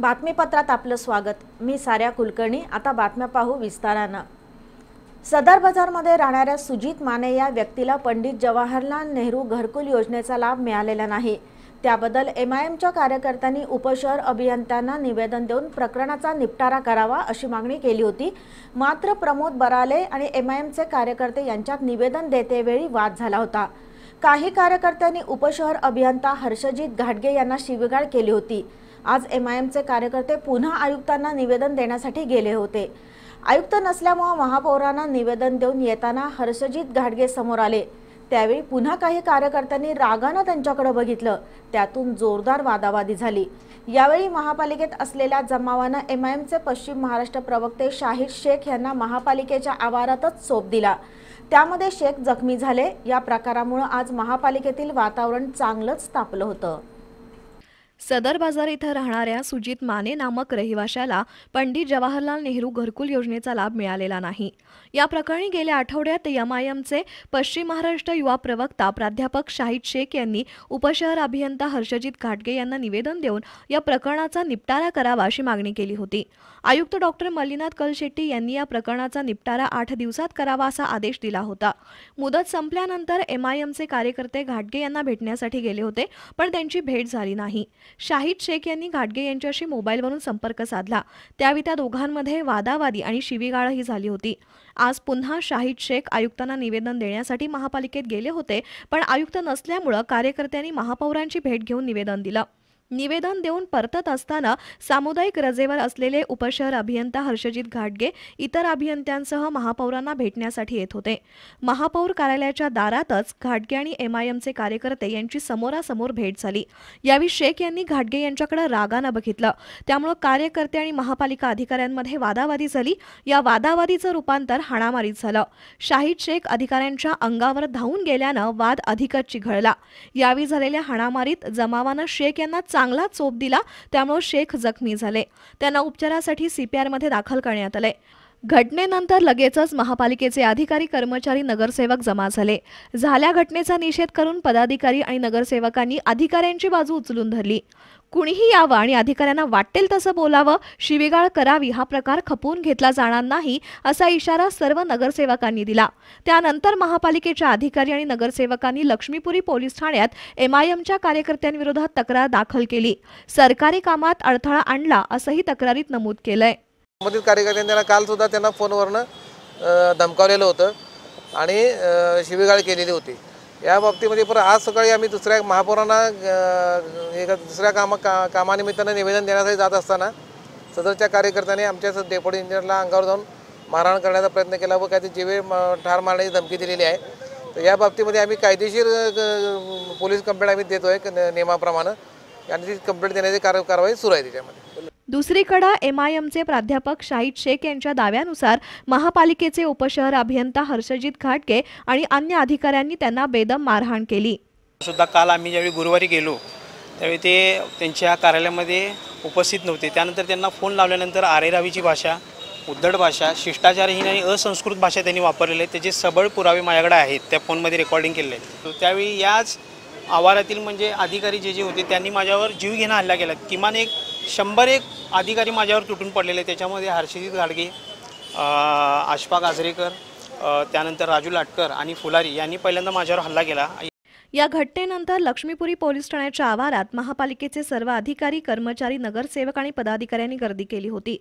बातमीपत्रात आपलं स्वागत मी साऱ्या कुलकर्णी आता बातम्या पाहू विस्तारानं सदर बाजारमध्ये राहणाऱ्या सुजित माने या व्यक्तीला पंडित जवाहरलाल नेहरू घरकुल योजनेचा लाभ मिळालेला नाही त्याबद्दल एम आय एमच्या कार्यकर्त्यांनी उपशहर अभियंत्यांना निवेदन देऊन प्रकरणाचा निपटारा करावा अशी मागणी केली होती मात्र प्रमोद बराले आणि एम आय एमचे कार्यकर्ते यांच्यात निवेदन देतेवेळी वाद झाला होता काही कार्यकर्त्यांनी उपशहर अभियंता हर्षजित घाटगे यांना शिवगाळ केली होती आज एम आय एमचे कार्यकर्ते पुन्हा आयुक्तांना निवेदन देण्यासाठी गेले होते आयुक्त नसल्यामुळे महापौरांना निवेदन देऊन येताना हर्षजित घाडगे समोर आले त्यावेळी पुन्हा काही कार्यकर्त्यांनी रागानं त्यांच्याकडे बघितलं त्यातून जोरदार वादावादी झाली यावेळी महापालिकेत असलेल्या जमावानं एम आय एमचे पश्चिम महाराष्ट्र प्रवक्ते शाहीर शेख यांना महापालिकेच्या आवारातच सोप दिला त्यामध्ये शेख जखमी झाले या प्रकारामुळे आज महापालिकेतील वातावरण चांगलंच तापलं होतं सदर बाजार इथं राहणाऱ्या सुजित माने नामक रहिवाशाला पंडित जवाहरलाल नेहरू घरकुल योजनेचा लाभ मिळालेला नाही या प्रकरणी गेल्या आठवड्यात एमचे पश्चिम महाराष्ट्र युवा प्रवक्ता प्राध्यापक शाहिद शेख यांनी उपशहर अभियंता हर्षजित घाटगे यांना निवेदन देऊन या प्रकरणाचा निपटारा करावा अशी मागणी केली होती आयुक्त डॉक्टर मल्लीनाथ कलशेट्टी यांनी या प्रकरणाचा निपटारा आठ दिवसात करावा असा आदेश दिला होता मुदत संपल्यानंतर एमआयएमचे कार्यकर्ते घाटगे यांना भेटण्यासाठी गेले होते पण त्यांची भेट झाली नाही शाहिद शेख यांनी घाटगे यांच्याशी मोबाईलवरून संपर्क साधला त्यावेळी त्या दोघांमध्ये वादावादी आणि ही झाली होती आज पुन्हा शाहिद शेख आयुक्तांना निवेदन देण्यासाठी महापालिकेत गेले होते पण आयुक्त नसल्यामुळं कार्यकर्त्यांनी महापौरांची भेट घेऊन निवेदन दिलं निवेदन देऊन परतत असताना सामुदायिक रजेवर असलेले उपशहर अभियंता हर्षजित घाटगे इतर अभियंत्यांसह महापौरांना भेटण्यासाठी येत होते महापौर कार्यालयाच्या दारातच घाटगे आणि एमआयएमचे कार्यकर्ते यांची समोरासमोर भेट झाली यावेळी शेख यांनी घाटगे यांच्याकडे रागानं बघितलं त्यामुळे कार्यकर्ते आणि महापालिका अधिकाऱ्यांमध्ये वादावादी झाली या वादावादीचं रूपांतर हाणामारीत झालं शाहीद शेख अधिकाऱ्यांच्या अंगावर धावून गेल्यानं वाद अधिकच चिघळला यावेळी झालेल्या हाणामारीत जमावानं शेख यांना चांगला चोप दिला त्यामुळे शेख जखमी झाले त्यांना उपचारासाठी सीपीआरमध्ये दाखल करण्यात आले घटनेनंतर लगेचच महापालिकेचे अधिकारी कर्मचारी नगरसेवक जमा झाले झाल्या घटनेचा निषेध करून पदाधिकारी आणि नगरसेवकांनी अधिकाऱ्यांची बाजू उचलून धरली कुणीही यावं आणि अधिकाऱ्यांना वाटेल तसं बोलावं शिवीगाळ करावी हा प्रकार खपवून घेतला जाणार नाही असा इशारा सर्व नगरसेवकांनी दिला त्यानंतर महापालिकेच्या अधिकारी आणि नगरसेवकांनी लक्ष्मीपुरी पोलीस ठाण्यात एमआयएमच्या कार्यकर्त्यांविरोधात तक्रार दाखल केली सरकारी कामात अडथळा आणला असंही तक्रारीत नमूद केलंय संबंधित कार्यकर्त्यांनी त्यांना काल सुद्धा त्यांना फोनवरनं धमकावलेलं होतं आणि शिवीगाळ केलेली होती या बाबतीमध्ये परत आज सकाळी आम्ही दुसऱ्या महापौरांना एका दुसऱ्या कामा का कामानिमित्तानं निवेदन देण्यासाठी जात असताना सदरच्या कार्यकर्त्यांनी आमच्या डेप्युटी इंजिनियरला अंगावर जाऊन मारहाण करण्याचा प्रयत्न केला व काहीतरी जीवे ठार मारण्याची धमकी दिलेली आहे तर या बाबतीमध्ये आम्ही कायदेशीर पोलीस कंप्लेंट आम्ही देतो आहे नियमाप्रमाणे आणि ती कंप्लेंट देण्याची कार कारवाई सुरू आहे त्याच्यामध्ये दुसरीकडे एम आय एमचे प्राध्यापक शाहिद शेख यांच्या दाव्यानुसार महापालिकेचे उपशहर अभियंता हर्षजित घाटके आणि अन्य अधिकाऱ्यांनी त्यांना बेदम मारहाण केली सुद्धा काल आम्ही ज्यावेळी गुरुवारी गेलो त्यावेळी ते त्यांच्या कार्यालयामध्ये उपस्थित नव्हते त्यानंतर त्यांना फोन लावल्यानंतर आरेरावीची भाषा उद्धड भाषा शिष्टाचारहीन आणि असंस्कृत भाषा त्यांनी वापरलेली आहे त्याचे सबळ पुरावे माझ्याकडे आहेत त्या फोनमध्ये रेकॉर्डिंग केले आहेत त्यावेळी याच आवारातील म्हणजे अधिकारी जे जे होते त्यांनी माझ्यावर जीव जीवघेणा हल्ला केला किमान एक शंभर एक अधिकारी माझ्यावर तुटून पडलेले त्याच्यामध्ये हर्षजित घाडगे आशफाक आजरेकर त्यानंतर राजू लाटकर आणि फुलारी यांनी पहिल्यांदा माझ्यावर हल्ला केला या घटनेनंतर लक्ष्मीपुरी पोलीस ठाण्याच्या आवारात महापालिकेचे सर्व अधिकारी कर्मचारी नगरसेवक आणि पदाधिकाऱ्यांनी गर्दी केली होती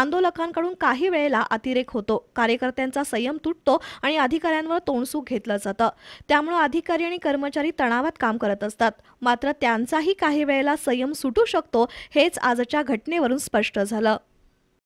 आंदोलकांकडून काही वेळेला अतिरेक होतो कार्यकर्त्यांचा संयम तुटतो आणि अधिकाऱ्यांवर तोंडसूक घेतलं जातं त्यामुळे अधिकारी आणि कर्मचारी तणावात काम करत असतात मात्र त्यांचाही काही वेळेला संयम सुटू शकतो हेच आजच्या घटनेवरून स्पष्ट झालं